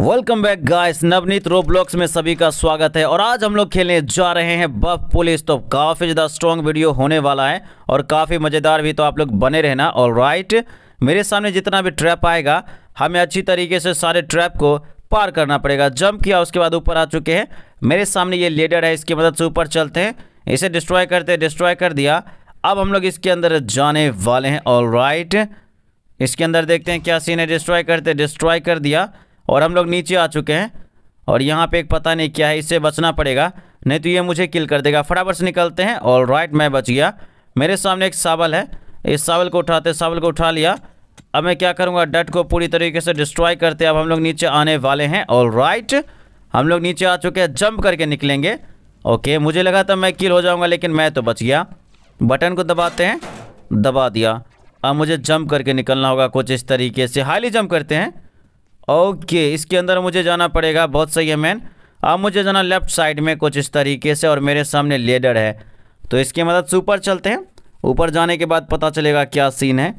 welcome back guys Navneet Roblox में सभी का स्वागत है और आज हम लोग खेलने जा रहे हैं बफ पुलिस तो काफ़ी ज़्यादा स्ट्रॉन्ग वीडियो होने वाला है और काफ़ी मज़ेदार भी तो आप लोग बने रहना और राइट मेरे सामने जितना भी ट्रैप आएगा हमें अच्छी तरीके से सारे ट्रैप को पार करना पड़ेगा जंप किया उसके बाद ऊपर आ चुके हैं मेरे सामने ये लेडर है इसकी मदद से ऊपर चलते हैं इसे डिस्ट्रॉय करते डिस्ट्रॉय कर दिया अब हम लोग इसके अंदर जाने वाले हैं ऑल राइट इसके अंदर देखते हैं क्या सीन है डिस्ट्रॉय करते डिस्ट्रॉय कर दिया और हम लोग नीचे आ चुके हैं और यहाँ पे एक पता नहीं क्या है इससे बचना पड़ेगा नहीं तो ये मुझे किल कर देगा फटाफट से निकलते हैं और राइट मैं बच गया मेरे सामने एक सावल है इस सावल को उठाते सावल को उठा लिया अब मैं क्या करूँगा डट को पूरी तरीके से डिस्ट्रॉय करते अब हम लोग नीचे आने वाले हैं और राइट हम लोग नीचे आ चुके हैं जंप करके निकलेंगे ओके मुझे लगा था मैं किल हो जाऊँगा लेकिन मैं तो बच गया बटन को दबाते हैं दबा दिया अब मुझे जंप करके निकलना होगा कुछ इस तरीके से हाईली जंप करते हैं ओके इसके अंदर मुझे जाना पड़ेगा बहुत सही है मैन अब मुझे जाना लेफ्ट साइड में कुछ इस तरीके से और मेरे सामने लेडर है तो इसकी मदद से ऊपर चलते हैं ऊपर जाने के बाद पता चलेगा क्या सीन है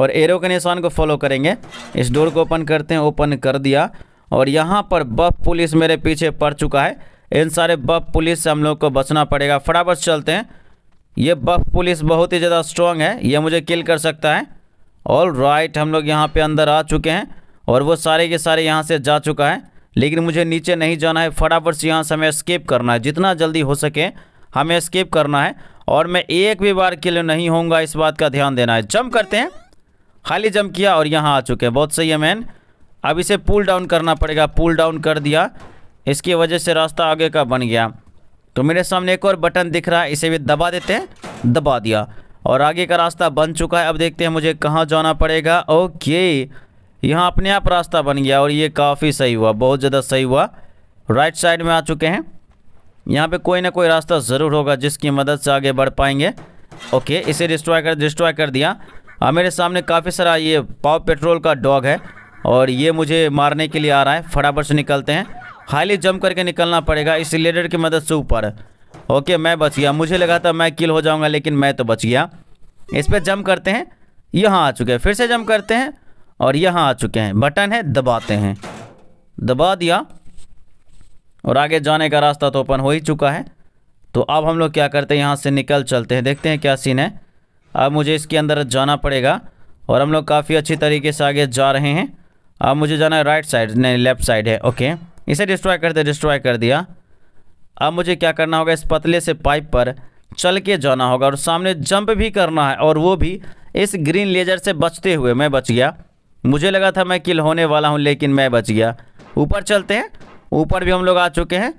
और एरो के निशान को फॉलो करेंगे इस डोर को ओपन करते हैं ओपन कर दिया और यहाँ पर बफ पुलिस मेरे पीछे पड़ चुका है इन सारे बफ पुलिस से हम लोग को बचना पड़ेगा फटाफट चलते हैं ये बफ पुलिस बहुत ही ज़्यादा स्ट्रांग है ये मुझे किल कर सकता है ऑल राइट हम लोग यहाँ पे अंदर आ चुके हैं और वो सारे के सारे यहाँ से जा चुका है लेकिन मुझे नीचे नहीं जाना है फटाफट से यहाँ से हमें स्केप करना है जितना जल्दी हो सके हमें स्केप करना है और मैं एक भी बार के लिए नहीं होऊंगा इस बात का ध्यान देना है जंप करते हैं खाली जंप किया और यहाँ आ चुके हैं बहुत सही है मैन अब इसे पुल डाउन करना पड़ेगा पुल डाउन कर दिया इसकी वजह से रास्ता आगे का बन गया तो मेरे सामने एक और बटन दिख रहा है इसे भी दबा देते हैं दबा दिया और आगे का रास्ता बन चुका है अब देखते हैं मुझे कहाँ जाना पड़ेगा ओके यहाँ अपने आप रास्ता बन गया और ये काफ़ी सही हुआ बहुत ज़्यादा सही हुआ राइट साइड में आ चुके हैं यहाँ पे कोई ना कोई रास्ता ज़रूर होगा जिसकी मदद से आगे बढ़ पाएंगे ओके इसे डिस्ट्रॉय कर डिस्ट्रॉय कर दिया अब हाँ, मेरे सामने काफ़ी सारा ये पाव पेट्रोल का डॉग है और ये मुझे मारने के लिए आ रहा है फटाफट से निकलते हैं हाईली जंप करके निकलना पड़ेगा इस लेडर की मदद से ऊपर ओके मैं बच गया मुझे लगा था मैं किल हो जाऊंगा लेकिन मैं तो बच गया इस पर जम करते हैं यहाँ आ चुके हैं फिर से जम करते हैं और यहाँ आ चुके हैं बटन है दबाते हैं दबा दिया और आगे जाने का रास्ता तो ओपन हो ही चुका है तो अब हम लोग क्या करते हैं यहाँ से निकल चलते हैं देखते हैं क्या सीन है अब मुझे इसके अंदर जाना पड़ेगा और हम लोग काफ़ी अच्छी तरीके से आगे जा रहे हैं अब मुझे जाना है राइट साइड नहीं लेफ्ट साइड है ओके इसे डिस्ट्रॉय करते डिस्ट्रॉय कर दिया अब मुझे क्या करना होगा इस पतले से पाइप पर चल के जाना होगा और सामने जंप भी करना है और वो भी इस ग्रीन लेजर से बचते हुए मैं बच गया मुझे लगा था मैं किल होने वाला हूँ लेकिन मैं बच गया ऊपर चलते हैं ऊपर भी हम लोग आ चुके हैं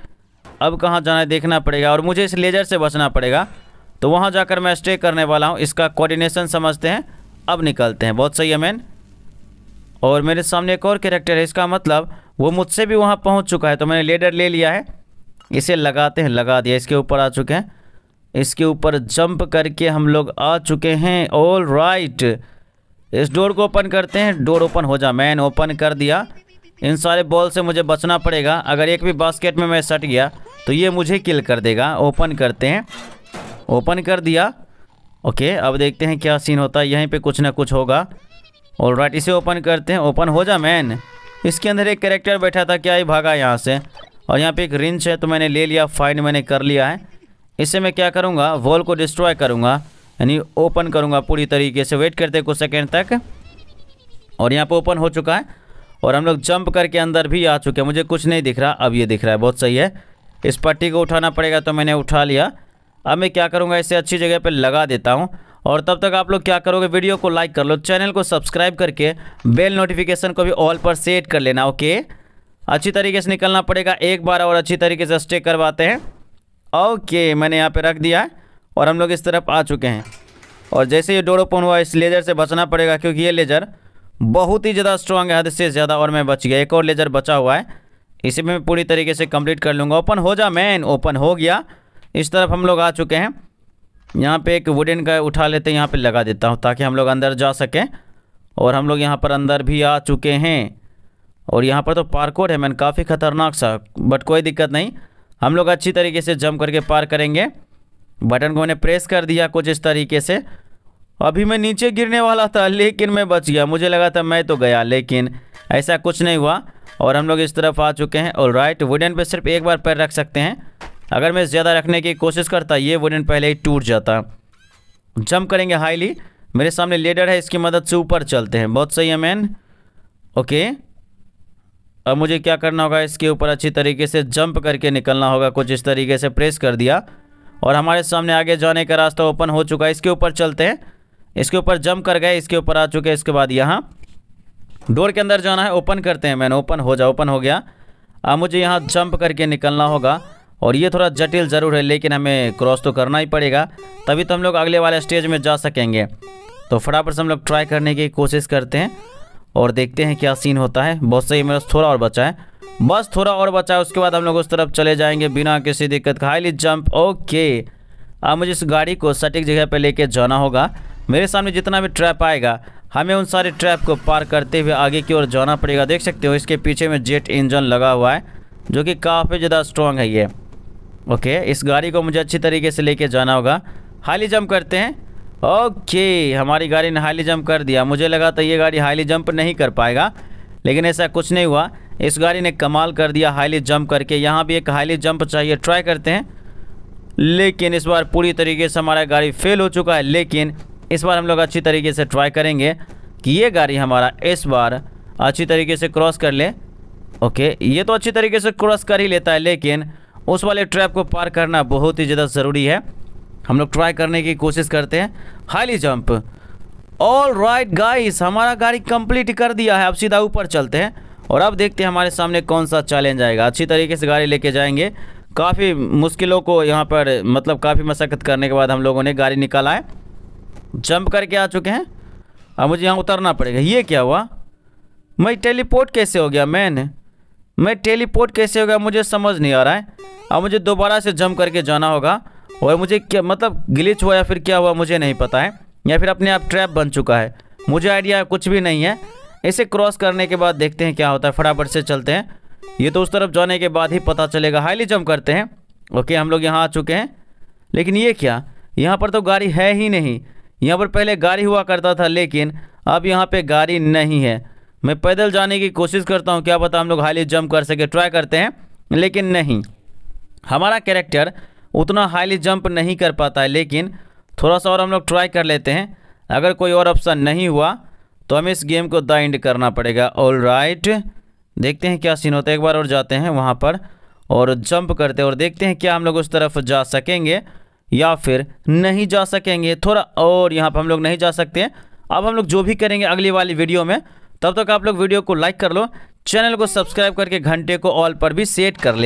अब कहाँ जाना है देखना पड़ेगा और मुझे इस लेजर से बचना पड़ेगा तो वहाँ जाकर मैं स्टे करने वाला हूँ इसका कोऑर्डिनेशन समझते हैं अब निकलते हैं बहुत सही है मैन और मेरे सामने एक और कैरेक्टर है इसका मतलब वो मुझसे भी वहाँ पहुँच चुका है तो मैंने लेडर ले लिया है इसे लगाते हैं लगा दिया इसके ऊपर आ चुके हैं इसके ऊपर जंप करके हम लोग आ चुके हैं ऑल राइट इस डोर को ओपन करते हैं डोर ओपन हो जा मैन ओपन कर दिया इन सारे बॉल से मुझे बचना पड़ेगा अगर एक भी बास्केट में मैं सट गया तो ये मुझे किल कर देगा ओपन करते हैं ओपन कर दिया ओके अब देखते हैं क्या सीन होता है यहीं पे कुछ ना कुछ होगा और राइट इसे ओपन करते हैं ओपन हो जा मैन इसके अंदर एक करेक्टर बैठा था क्या ही भागा यहाँ से और यहाँ पे एक रिंच है तो मैंने ले लिया फाइन मैंने कर लिया है इससे मैं क्या करूँगा वॉल को डिस्ट्रॉय करूँगा यानी ओपन करूँगा पूरी तरीके से वेट करते कुछ सेकेंड तक और यहाँ पर ओपन हो चुका है और हम लोग जंप करके अंदर भी आ चुके हैं मुझे कुछ नहीं दिख रहा अब ये दिख रहा है बहुत सही है इस पट्टी को उठाना पड़ेगा तो मैंने उठा लिया अब मैं क्या करूँगा इसे अच्छी जगह पर लगा देता हूँ और तब तक आप लोग क्या करोगे वीडियो को लाइक कर लो चैनल को सब्सक्राइब करके बेल नोटिफिकेशन को भी ऑल पर सेट कर लेना ओके अच्छी तरीके से निकलना पड़ेगा एक बार और अच्छी तरीके से स्टे करवाते हैं ओके मैंने यहाँ पे रख दिया है और हम लोग इस तरफ आ चुके हैं और जैसे ये डोर ओपन हुआ इस लेज़र से बचना पड़ेगा क्योंकि ये लेज़र बहुत ही ज़्यादा स्ट्रांग है हद से ज़्यादा और मैं बच गया एक और लेज़र बचा हुआ है इसे मैं पूरी तरीके से कम्प्लीट कर लूँगा ओपन हो जा मैन ओपन हो गया इस तरफ हम लोग आ चुके हैं यहाँ पे एक वुडन का उठा लेते हैं यहाँ पे लगा देता हूँ ताकि हम लोग अंदर जा सकें और हम लोग यहाँ पर अंदर भी आ चुके हैं और यहाँ पर तो पार्कोर है मैन काफ़ी ख़तरनाक सा बट कोई दिक्कत नहीं हम लोग अच्छी तरीके से जम करके पार करेंगे बटन को मैंने प्रेस कर दिया कुछ इस तरीके से अभी मैं नीचे गिरने वाला था लेकिन मैं बच गया मुझे लगा था मैं तो गया लेकिन ऐसा कुछ नहीं हुआ और हम लोग इस तरफ आ चुके हैं और राइट वुडन पर सिर्फ एक बार पैर रख सकते हैं अगर मैं ज़्यादा रखने की कोशिश करता ये वुडन पहले ही टूट जाता जंप करेंगे हाईली मेरे सामने लेडर है इसकी मदद से ऊपर चलते हैं बहुत सही है मैन ओके अब मुझे क्या करना होगा इसके ऊपर अच्छी तरीके से जंप करके निकलना होगा कुछ इस तरीके से प्रेस कर दिया और हमारे सामने आगे जाने का रास्ता ओपन हो चुका है इसके ऊपर चलते हैं इसके ऊपर जंप कर गए इसके ऊपर आ चुके हैं इसके बाद यहाँ डोर के अंदर जाना है ओपन करते हैं मैंने ओपन हो जा ओपन हो गया अब मुझे यहाँ जंप करके निकलना होगा और ये थोड़ा जटिल ज़रूर है लेकिन हमें क्रॉस तो करना ही पड़ेगा तभी तो हम लोग अगले वाले स्टेज में जा सकेंगे तो फटाफट से हम लोग ट्राई करने की कोशिश करते हैं और देखते हैं क्या सीन होता है बहुत सही मेरा थोड़ा और बचा है बस थोड़ा और बचा है उसके बाद हम लोग उस तरफ चले जाएंगे बिना किसी दिक्कत का हाईली जंप ओके अब मुझे इस गाड़ी को सटीक जगह पर लेके जाना होगा मेरे सामने जितना भी ट्रैप आएगा हमें उन सारे ट्रैप को पार करते हुए आगे की ओर जाना पड़ेगा देख सकते हो इसके पीछे में जेट इंजन लगा हुआ है जो कि काफ़ी ज़्यादा स्ट्रॉन्ग है ये ओके इस गाड़ी को मुझे अच्छी तरीके से लेके जाना होगा हाली जंप करते हैं ओके हमारी गाड़ी ने हाईली जंप कर दिया मुझे लगा था ये गाड़ी हाईली जंप नहीं कर पाएगा लेकिन ऐसा कुछ नहीं हुआ इस गाड़ी ने कमाल कर दिया हाईली जंप करके यहाँ भी एक हाईली जंप चाहिए ट्राई करते हैं लेकिन इस बार पूरी तरीके से हमारा गाड़ी फेल हो चुका है लेकिन इस बार हम लोग अच्छी तरीके से ट्राई करेंगे कि ये गाड़ी हमारा इस बार अच्छी तरीके से क्रॉस कर ले ओके ये तो अच्छी तरीके से क्रॉस कर ही लेता है लेकिन उस वाले ट्रैप को पार करना बहुत ही ज़्यादा ज़रूरी है हम लोग ट्राई करने की कोशिश करते हैं highly jump all right guys हमारा गाड़ी कंप्लीट कर दिया है अब सीधा ऊपर चलते हैं और अब देखते हैं हमारे सामने कौन सा चैलेंज आएगा अच्छी तरीके से गाड़ी लेके जाएंगे काफ़ी मुश्किलों को यहाँ पर मतलब काफ़ी मशक्क़त करने के बाद हम लोगों ने गाड़ी निकाला है जंप करके आ चुके हैं अब मुझे यहाँ उतरना पड़ेगा ये क्या हुआ मैं टेलीपोर्ट कैसे हो गया मैन मैं टेलीपोर्ट कैसे हो गया मुझे समझ नहीं आ रहा है अब मुझे दोबारा से जंप करके जाना होगा और मुझे क्या मतलब ग्लिच हुआ या फिर क्या हुआ मुझे नहीं पता है या फिर अपने आप ट्रैप बन चुका है मुझे आइडिया कुछ भी नहीं है इसे क्रॉस करने के बाद देखते हैं क्या होता है फटाफट से चलते हैं ये तो उस तरफ जाने के बाद ही पता चलेगा हाईली जम्प करते हैं ओके हम लोग यहाँ आ चुके हैं लेकिन ये क्या यहाँ पर तो गाड़ी है ही नहीं यहाँ पर पहले गाड़ी हुआ करता था लेकिन अब यहाँ पर गाड़ी नहीं है मैं पैदल जाने की कोशिश करता हूँ क्या पता हम लोग हाईली जम्प कर सके ट्राई करते हैं लेकिन नहीं हमारा कैरेक्टर उतना हाईली जंप नहीं कर पाता है लेकिन थोड़ा सा और हम लोग ट्राई कर लेते हैं अगर कोई और ऑप्शन नहीं हुआ तो हमें इस गेम को द एंड करना पड़ेगा ऑल राइट देखते हैं क्या सीन होता है एक बार और जाते हैं वहाँ पर और जंप करते हैं और देखते हैं क्या हम लोग उस तरफ जा सकेंगे या फिर नहीं जा सकेंगे थोड़ा और यहाँ पर हम लोग नहीं जा सकते अब हम लोग जो भी करेंगे अगली वाली वीडियो में तब तक आप लोग वीडियो को लाइक कर लो चैनल को सब्सक्राइब करके घंटे को ऑल पर भी सेट कर लें